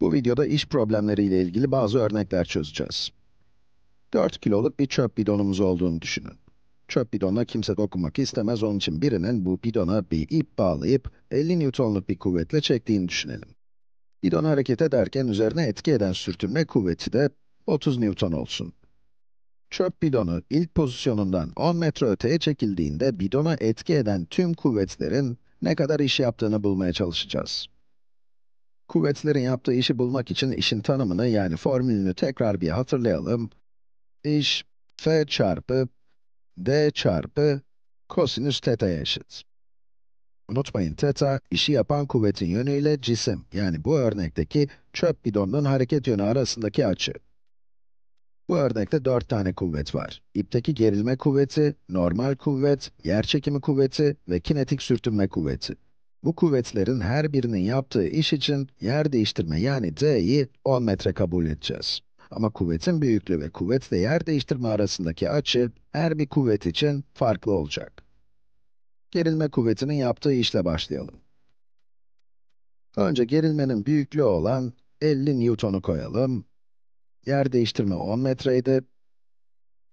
Bu videoda iş problemleri ile ilgili bazı örnekler çözeceğiz. 4 kiloluk bir çöp bidonumuz olduğunu düşünün. Çöp bidonuna kimse dokunmak istemez, onun için birinin bu bidona bir ip bağlayıp 50 Newton'luk bir kuvvetle çektiğini düşünelim. Bidon hareket ederken üzerine etki eden sürtünme kuvveti de 30 Newton olsun. Çöp bidonu ilk pozisyonundan 10 metre öteye çekildiğinde bidona etki eden tüm kuvvetlerin ne kadar iş yaptığını bulmaya çalışacağız. Kuvvetlerin yaptığı işi bulmak için işin tanımını yani formülünü tekrar bir hatırlayalım. İş f çarpı d çarpı kosinüs teta'ya eşit. Unutmayın teta, işi yapan kuvvetin yönüyle cisim, yani bu örnekteki çöp bidonunun hareket yönü arasındaki açı. Bu örnekte 4 tane kuvvet var. İpteki gerilme kuvveti, normal kuvvet, yerçekimi kuvveti ve kinetik sürtünme kuvveti. Bu kuvvetlerin her birinin yaptığı iş için yer değiştirme yani d'yi 10 metre kabul edeceğiz. Ama kuvvetin büyüklüğü ve kuvvetle yer değiştirme arasındaki açı her bir kuvvet için farklı olacak. Gerilme kuvvetinin yaptığı işle başlayalım. Önce gerilmenin büyüklüğü olan 50 Newton'u koyalım. Yer değiştirme 10 metreydi.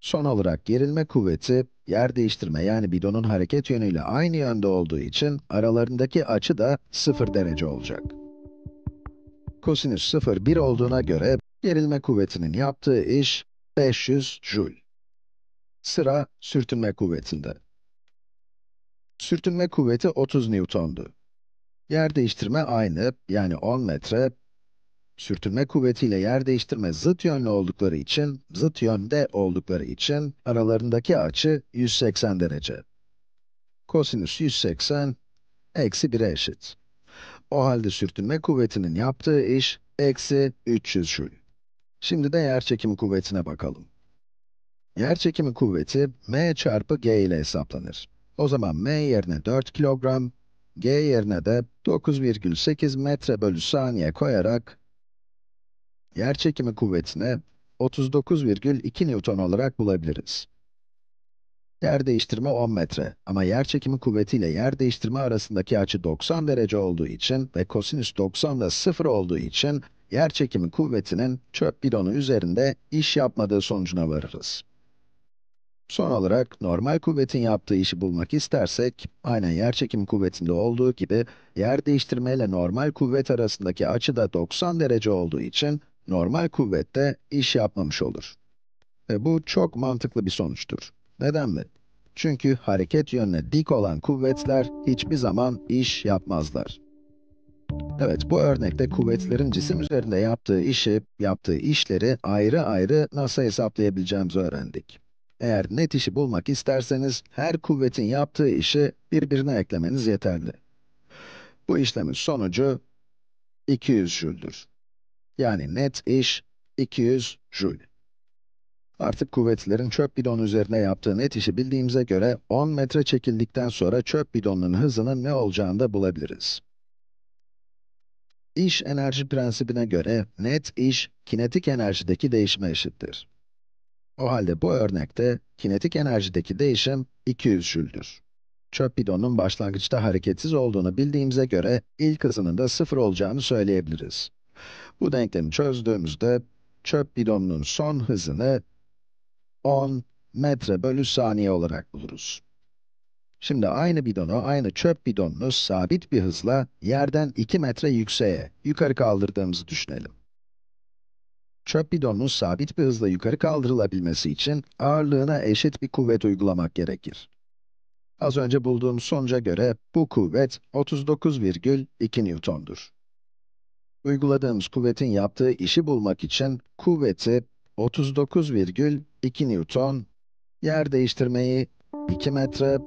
Son olarak gerilme kuvveti, yer değiştirme yani bidonun hareket yönüyle aynı yönde olduğu için aralarındaki açı da 0 derece olacak. Kosinüs 0, 1 olduğuna göre gerilme kuvvetinin yaptığı iş 500 joule. Sıra sürtünme kuvvetinde. Sürtünme kuvveti 30 newtondu. Yer değiştirme aynı, yani 10 metre, Sürtünme kuvvetiyle yer değiştirme zıt yönlü oldukları için, zıt yönde oldukları için aralarındaki açı 180 derece. Kosinüs 180, eksi 1'e eşit. O halde sürtünme kuvvetinin yaptığı iş, eksi 300 joule. Şimdi de yer çekimi kuvvetine bakalım. Yer çekimi kuvveti m çarpı g ile hesaplanır. O zaman m yerine 4 kilogram, g yerine de 9,8 metre bölü saniye koyarak Yer çekimi kuvvetini 39,2 N olarak bulabiliriz. Yer değiştirme 10 metre ama yer çekimi kuvveti ile yer değiştirme arasındaki açı 90 derece olduğu için ve kosinüs 90 ile 0 olduğu için yer çekimi kuvvetinin çöp bidonu üzerinde iş yapmadığı sonucuna varırız. Son olarak normal kuvvetin yaptığı işi bulmak istersek, aynen yer çekimi kuvvetinde olduğu gibi yer değiştirme ile normal kuvvet arasındaki açı da 90 derece olduğu için normal kuvvette iş yapmamış olur. Ve bu çok mantıklı bir sonuçtur. Neden mi? Çünkü hareket yönüne dik olan kuvvetler hiçbir zaman iş yapmazlar. Evet, bu örnekte kuvvetlerin cisim üzerinde yaptığı işi, yaptığı işleri ayrı ayrı nasıl hesaplayabileceğimizi öğrendik. Eğer net işi bulmak isterseniz, her kuvvetin yaptığı işi birbirine eklemeniz yeterli. Bu işlemin sonucu 200 jüldür. Yani net iş 200 joule. Artık kuvvetlerin çöp bidonu üzerine yaptığı net işi bildiğimize göre 10 metre çekildikten sonra çöp bidonunun hızının ne olacağını da bulabiliriz. İş enerji prensibine göre net iş kinetik enerjideki değişime eşittir. O halde bu örnekte kinetik enerjideki değişim 200 jüldür. Çöp bidonunun başlangıçta hareketsiz olduğunu bildiğimize göre ilk hızının da sıfır olacağını söyleyebiliriz. Bu denklemi çözdüğümüzde çöp bidonunun son hızını 10 metre bölü saniye olarak buluruz. Şimdi aynı bidonu, aynı çöp bidonunu sabit bir hızla yerden 2 metre yükseğe, yukarı kaldırdığımızı düşünelim. Çöp bidonunun sabit bir hızla yukarı kaldırılabilmesi için ağırlığına eşit bir kuvvet uygulamak gerekir. Az önce bulduğum sonuca göre bu kuvvet 39,2 Newton'dur. Uyguladığımız kuvvetin yaptığı işi bulmak için kuvveti 39,2 Newton, yer değiştirmeyi 2 metre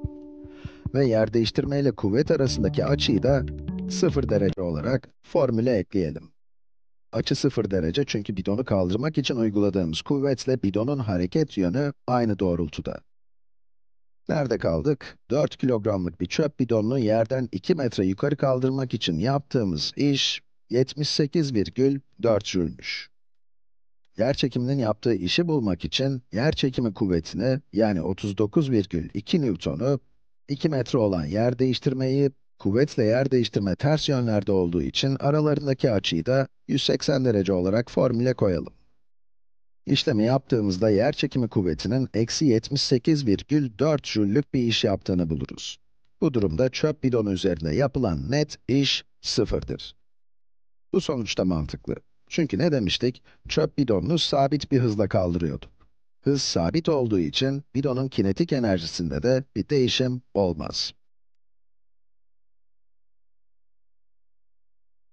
ve yer değiştirme ile kuvvet arasındaki açıyı da 0 derece olarak formüle ekleyelim. Açı 0 derece çünkü bidonu kaldırmak için uyguladığımız kuvvetle bidonun hareket yönü aynı doğrultuda. Nerede kaldık? 4 kilogramlık bir çöp bidonunu yerden 2 metre yukarı kaldırmak için yaptığımız iş, 78,4 Jül'müş. çekiminin yaptığı işi bulmak için yer çekimi kuvvetini yani 39,2 Newton'u 2 metre olan yer değiştirmeyi kuvvetle yer değiştirme ters yönlerde olduğu için aralarındaki açıyı da 180 derece olarak formüle koyalım. İşlemi yaptığımızda yer çekimi kuvvetinin eksi 78,4 jüllük bir iş yaptığını buluruz. Bu durumda çöp bidonu üzerinde yapılan net iş sıfırdır. Bu sonuçta mantıklı. Çünkü ne demiştik? Çöp bidonunu sabit bir hızla kaldırıyordu. Hız sabit olduğu için bidonun kinetik enerjisinde de bir değişim olmaz.